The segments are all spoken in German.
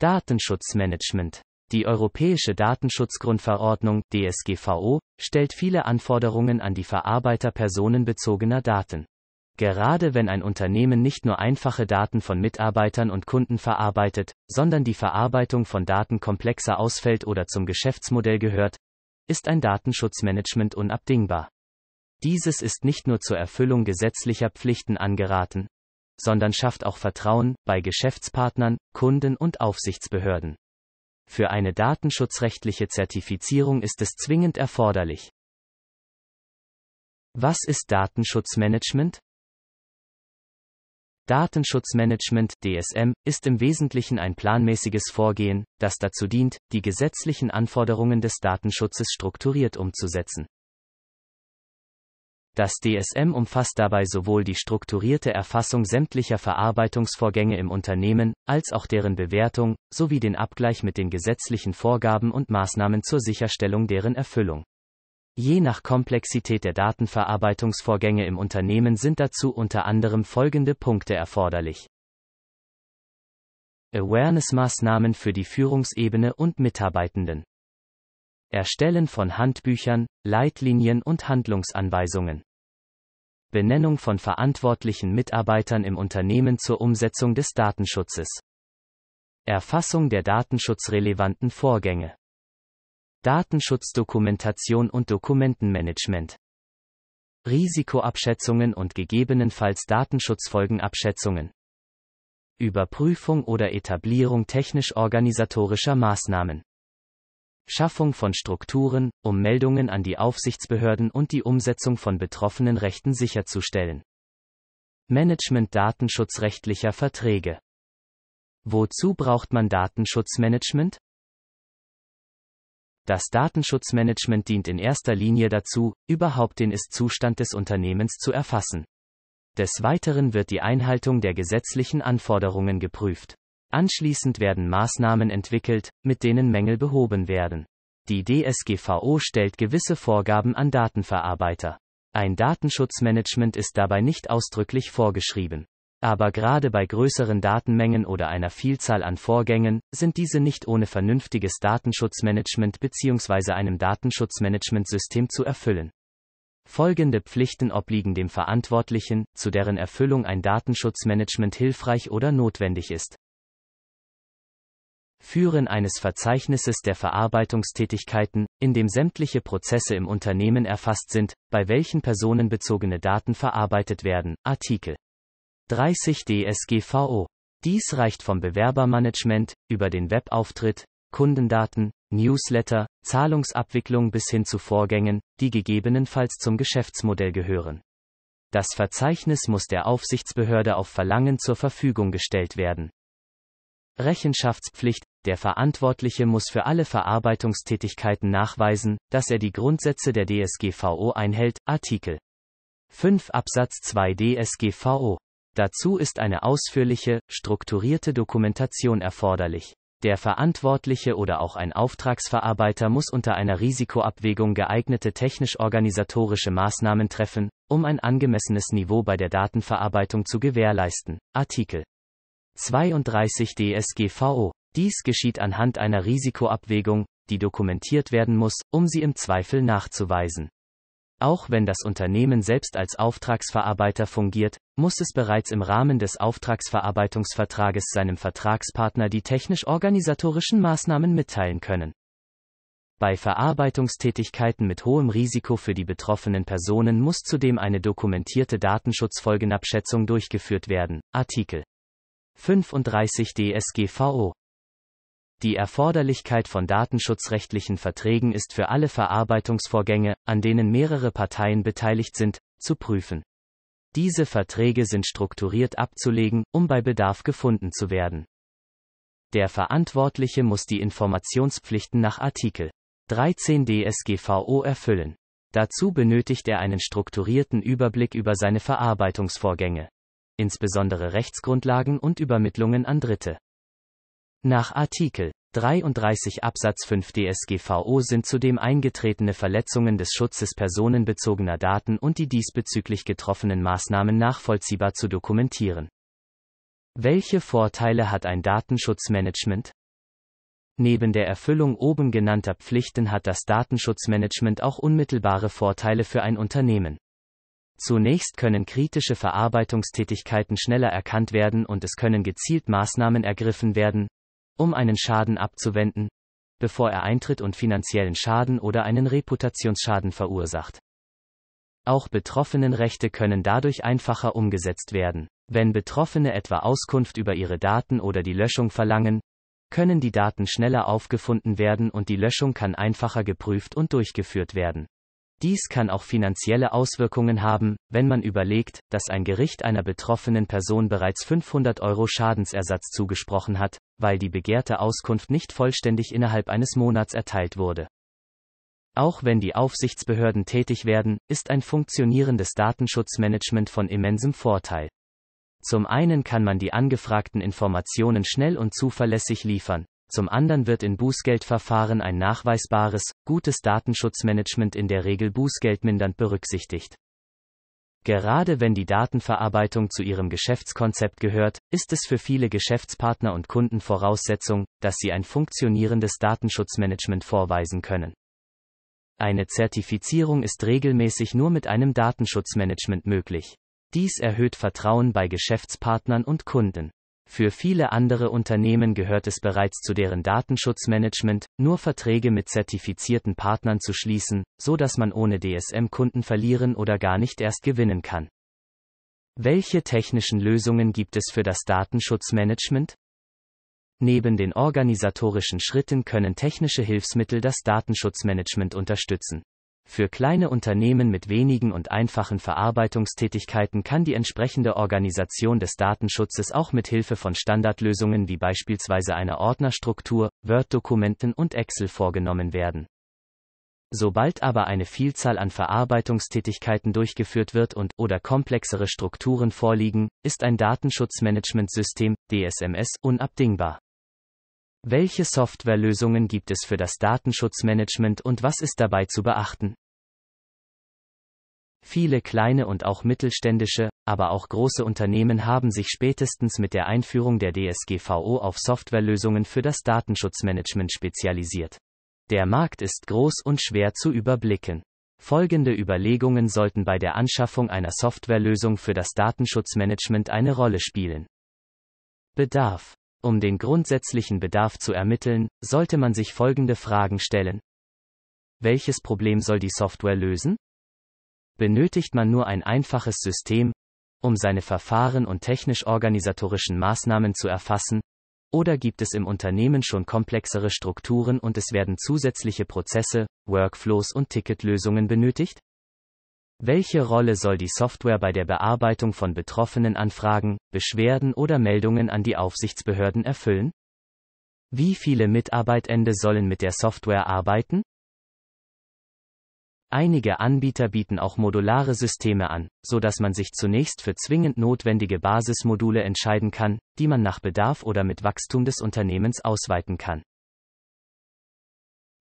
Datenschutzmanagement. Die Europäische Datenschutzgrundverordnung DSGVO stellt viele Anforderungen an die Verarbeiter personenbezogener Daten. Gerade wenn ein Unternehmen nicht nur einfache Daten von Mitarbeitern und Kunden verarbeitet, sondern die Verarbeitung von Daten komplexer ausfällt oder zum Geschäftsmodell gehört, ist ein Datenschutzmanagement unabdingbar. Dieses ist nicht nur zur Erfüllung gesetzlicher Pflichten angeraten, sondern schafft auch Vertrauen bei Geschäftspartnern, Kunden und Aufsichtsbehörden. Für eine datenschutzrechtliche Zertifizierung ist es zwingend erforderlich. Was ist Datenschutzmanagement? Datenschutzmanagement DSM ist im Wesentlichen ein planmäßiges Vorgehen, das dazu dient, die gesetzlichen Anforderungen des Datenschutzes strukturiert umzusetzen. Das DSM umfasst dabei sowohl die strukturierte Erfassung sämtlicher Verarbeitungsvorgänge im Unternehmen, als auch deren Bewertung, sowie den Abgleich mit den gesetzlichen Vorgaben und Maßnahmen zur Sicherstellung deren Erfüllung. Je nach Komplexität der Datenverarbeitungsvorgänge im Unternehmen sind dazu unter anderem folgende Punkte erforderlich. Awareness-Maßnahmen für die Führungsebene und Mitarbeitenden. Erstellen von Handbüchern, Leitlinien und Handlungsanweisungen. Benennung von verantwortlichen Mitarbeitern im Unternehmen zur Umsetzung des Datenschutzes. Erfassung der datenschutzrelevanten Vorgänge. Datenschutzdokumentation und Dokumentenmanagement. Risikoabschätzungen und gegebenenfalls Datenschutzfolgenabschätzungen. Überprüfung oder Etablierung technisch-organisatorischer Maßnahmen. Schaffung von Strukturen, um Meldungen an die Aufsichtsbehörden und die Umsetzung von betroffenen Rechten sicherzustellen. Management datenschutzrechtlicher Verträge. Wozu braucht man Datenschutzmanagement? Das Datenschutzmanagement dient in erster Linie dazu, überhaupt den Ist-Zustand des Unternehmens zu erfassen. Des Weiteren wird die Einhaltung der gesetzlichen Anforderungen geprüft. Anschließend werden Maßnahmen entwickelt, mit denen Mängel behoben werden. Die DSGVO stellt gewisse Vorgaben an Datenverarbeiter. Ein Datenschutzmanagement ist dabei nicht ausdrücklich vorgeschrieben. Aber gerade bei größeren Datenmengen oder einer Vielzahl an Vorgängen sind diese nicht ohne vernünftiges Datenschutzmanagement bzw. einem Datenschutzmanagementsystem zu erfüllen. Folgende Pflichten obliegen dem Verantwortlichen, zu deren Erfüllung ein Datenschutzmanagement hilfreich oder notwendig ist. Führen eines Verzeichnisses der Verarbeitungstätigkeiten, in dem sämtliche Prozesse im Unternehmen erfasst sind, bei welchen personenbezogene Daten verarbeitet werden. Artikel 30 DSGVO. Dies reicht vom Bewerbermanagement, über den Webauftritt, Kundendaten, Newsletter, Zahlungsabwicklung bis hin zu Vorgängen, die gegebenenfalls zum Geschäftsmodell gehören. Das Verzeichnis muss der Aufsichtsbehörde auf Verlangen zur Verfügung gestellt werden. Rechenschaftspflicht der Verantwortliche muss für alle Verarbeitungstätigkeiten nachweisen, dass er die Grundsätze der DSGVO einhält, Artikel 5 Absatz 2 DSGVO. Dazu ist eine ausführliche, strukturierte Dokumentation erforderlich. Der Verantwortliche oder auch ein Auftragsverarbeiter muss unter einer Risikoabwägung geeignete technisch-organisatorische Maßnahmen treffen, um ein angemessenes Niveau bei der Datenverarbeitung zu gewährleisten. Artikel 32 DSGVO. Dies geschieht anhand einer Risikoabwägung, die dokumentiert werden muss, um sie im Zweifel nachzuweisen. Auch wenn das Unternehmen selbst als Auftragsverarbeiter fungiert, muss es bereits im Rahmen des Auftragsverarbeitungsvertrages seinem Vertragspartner die technisch-organisatorischen Maßnahmen mitteilen können. Bei Verarbeitungstätigkeiten mit hohem Risiko für die betroffenen Personen muss zudem eine dokumentierte Datenschutzfolgenabschätzung durchgeführt werden. Artikel 35 DSGVO die Erforderlichkeit von datenschutzrechtlichen Verträgen ist für alle Verarbeitungsvorgänge, an denen mehrere Parteien beteiligt sind, zu prüfen. Diese Verträge sind strukturiert abzulegen, um bei Bedarf gefunden zu werden. Der Verantwortliche muss die Informationspflichten nach Artikel 13 DSGVO erfüllen. Dazu benötigt er einen strukturierten Überblick über seine Verarbeitungsvorgänge, insbesondere Rechtsgrundlagen und Übermittlungen an Dritte. Nach Artikel 33 Absatz 5 DSGVO sind zudem eingetretene Verletzungen des Schutzes personenbezogener Daten und die diesbezüglich getroffenen Maßnahmen nachvollziehbar zu dokumentieren. Welche Vorteile hat ein Datenschutzmanagement? Neben der Erfüllung oben genannter Pflichten hat das Datenschutzmanagement auch unmittelbare Vorteile für ein Unternehmen. Zunächst können kritische Verarbeitungstätigkeiten schneller erkannt werden und es können gezielt Maßnahmen ergriffen werden, um einen Schaden abzuwenden, bevor er eintritt und finanziellen Schaden oder einen Reputationsschaden verursacht. Auch Betroffenenrechte können dadurch einfacher umgesetzt werden. Wenn Betroffene etwa Auskunft über ihre Daten oder die Löschung verlangen, können die Daten schneller aufgefunden werden und die Löschung kann einfacher geprüft und durchgeführt werden. Dies kann auch finanzielle Auswirkungen haben, wenn man überlegt, dass ein Gericht einer betroffenen Person bereits 500 Euro Schadensersatz zugesprochen hat, weil die begehrte Auskunft nicht vollständig innerhalb eines Monats erteilt wurde. Auch wenn die Aufsichtsbehörden tätig werden, ist ein funktionierendes Datenschutzmanagement von immensem Vorteil. Zum einen kann man die angefragten Informationen schnell und zuverlässig liefern, zum anderen wird in Bußgeldverfahren ein nachweisbares, gutes Datenschutzmanagement in der Regel bußgeldmindernd berücksichtigt. Gerade wenn die Datenverarbeitung zu ihrem Geschäftskonzept gehört, ist es für viele Geschäftspartner und Kunden Voraussetzung, dass sie ein funktionierendes Datenschutzmanagement vorweisen können. Eine Zertifizierung ist regelmäßig nur mit einem Datenschutzmanagement möglich. Dies erhöht Vertrauen bei Geschäftspartnern und Kunden. Für viele andere Unternehmen gehört es bereits zu deren Datenschutzmanagement, nur Verträge mit zertifizierten Partnern zu schließen, so dass man ohne DSM Kunden verlieren oder gar nicht erst gewinnen kann. Welche technischen Lösungen gibt es für das Datenschutzmanagement? Neben den organisatorischen Schritten können technische Hilfsmittel das Datenschutzmanagement unterstützen. Für kleine Unternehmen mit wenigen und einfachen Verarbeitungstätigkeiten kann die entsprechende Organisation des Datenschutzes auch mit Hilfe von Standardlösungen wie beispielsweise einer Ordnerstruktur, Word-Dokumenten und Excel vorgenommen werden. Sobald aber eine Vielzahl an Verarbeitungstätigkeiten durchgeführt wird und oder komplexere Strukturen vorliegen, ist ein Datenschutzmanagementsystem DSMS unabdingbar. Welche Softwarelösungen gibt es für das Datenschutzmanagement und was ist dabei zu beachten? Viele kleine und auch mittelständische, aber auch große Unternehmen haben sich spätestens mit der Einführung der DSGVO auf Softwarelösungen für das Datenschutzmanagement spezialisiert. Der Markt ist groß und schwer zu überblicken. Folgende Überlegungen sollten bei der Anschaffung einer Softwarelösung für das Datenschutzmanagement eine Rolle spielen. Bedarf. Um den grundsätzlichen Bedarf zu ermitteln, sollte man sich folgende Fragen stellen. Welches Problem soll die Software lösen? benötigt man nur ein einfaches System, um seine Verfahren und technisch-organisatorischen Maßnahmen zu erfassen, oder gibt es im Unternehmen schon komplexere Strukturen und es werden zusätzliche Prozesse, Workflows und Ticketlösungen benötigt? Welche Rolle soll die Software bei der Bearbeitung von betroffenen Anfragen, Beschwerden oder Meldungen an die Aufsichtsbehörden erfüllen? Wie viele Mitarbeitende sollen mit der Software arbeiten? Einige Anbieter bieten auch modulare Systeme an, so dass man sich zunächst für zwingend notwendige Basismodule entscheiden kann, die man nach Bedarf oder mit Wachstum des Unternehmens ausweiten kann.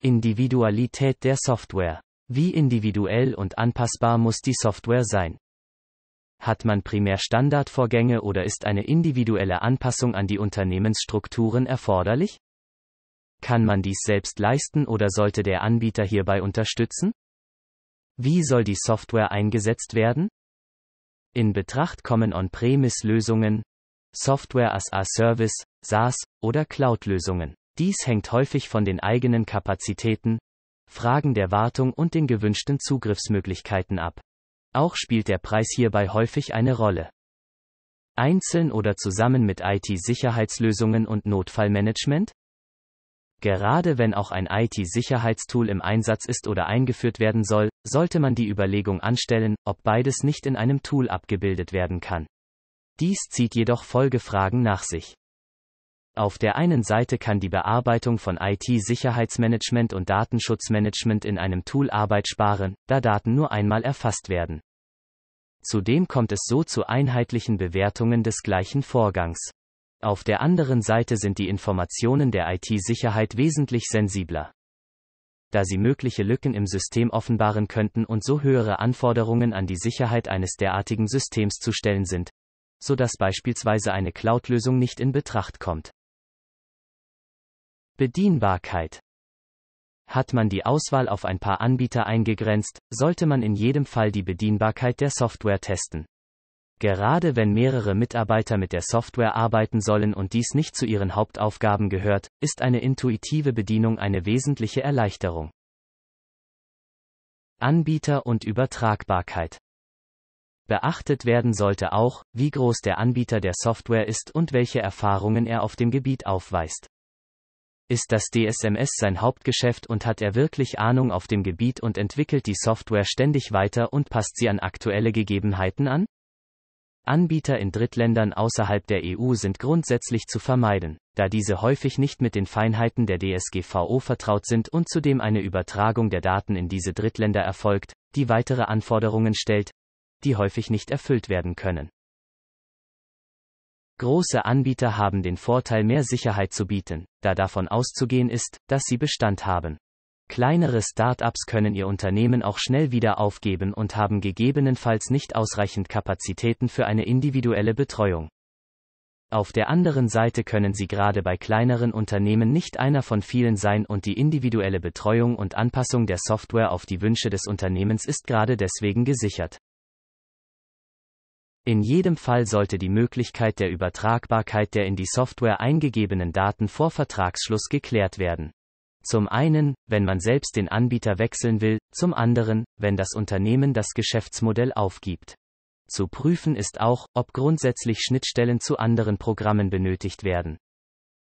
Individualität der Software. Wie individuell und anpassbar muss die Software sein? Hat man primär Standardvorgänge oder ist eine individuelle Anpassung an die Unternehmensstrukturen erforderlich? Kann man dies selbst leisten oder sollte der Anbieter hierbei unterstützen? Wie soll die Software eingesetzt werden? In Betracht kommen On-Premise-Lösungen, Software as a Service, SaaS oder Cloud-Lösungen. Dies hängt häufig von den eigenen Kapazitäten, Fragen der Wartung und den gewünschten Zugriffsmöglichkeiten ab. Auch spielt der Preis hierbei häufig eine Rolle. Einzeln oder zusammen mit IT-Sicherheitslösungen und Notfallmanagement? Gerade wenn auch ein IT-Sicherheitstool im Einsatz ist oder eingeführt werden soll, sollte man die Überlegung anstellen, ob beides nicht in einem Tool abgebildet werden kann. Dies zieht jedoch Folgefragen nach sich. Auf der einen Seite kann die Bearbeitung von IT-Sicherheitsmanagement und Datenschutzmanagement in einem Tool Arbeit sparen, da Daten nur einmal erfasst werden. Zudem kommt es so zu einheitlichen Bewertungen des gleichen Vorgangs. Auf der anderen Seite sind die Informationen der IT-Sicherheit wesentlich sensibler. Da sie mögliche Lücken im System offenbaren könnten und so höhere Anforderungen an die Sicherheit eines derartigen Systems zu stellen sind, so dass beispielsweise eine Cloud-Lösung nicht in Betracht kommt. Bedienbarkeit. Hat man die Auswahl auf ein paar Anbieter eingegrenzt, sollte man in jedem Fall die Bedienbarkeit der Software testen. Gerade wenn mehrere Mitarbeiter mit der Software arbeiten sollen und dies nicht zu ihren Hauptaufgaben gehört, ist eine intuitive Bedienung eine wesentliche Erleichterung. Anbieter und Übertragbarkeit. Beachtet werden sollte auch, wie groß der Anbieter der Software ist und welche Erfahrungen er auf dem Gebiet aufweist. Ist das DSMS sein Hauptgeschäft und hat er wirklich Ahnung auf dem Gebiet und entwickelt die Software ständig weiter und passt sie an aktuelle Gegebenheiten an? Anbieter in Drittländern außerhalb der EU sind grundsätzlich zu vermeiden, da diese häufig nicht mit den Feinheiten der DSGVO vertraut sind und zudem eine Übertragung der Daten in diese Drittländer erfolgt, die weitere Anforderungen stellt, die häufig nicht erfüllt werden können. Große Anbieter haben den Vorteil, mehr Sicherheit zu bieten, da davon auszugehen ist, dass sie Bestand haben. Kleinere Start-ups können ihr Unternehmen auch schnell wieder aufgeben und haben gegebenenfalls nicht ausreichend Kapazitäten für eine individuelle Betreuung. Auf der anderen Seite können sie gerade bei kleineren Unternehmen nicht einer von vielen sein und die individuelle Betreuung und Anpassung der Software auf die Wünsche des Unternehmens ist gerade deswegen gesichert. In jedem Fall sollte die Möglichkeit der Übertragbarkeit der in die Software eingegebenen Daten vor Vertragsschluss geklärt werden. Zum einen, wenn man selbst den Anbieter wechseln will, zum anderen, wenn das Unternehmen das Geschäftsmodell aufgibt. Zu prüfen ist auch, ob grundsätzlich Schnittstellen zu anderen Programmen benötigt werden.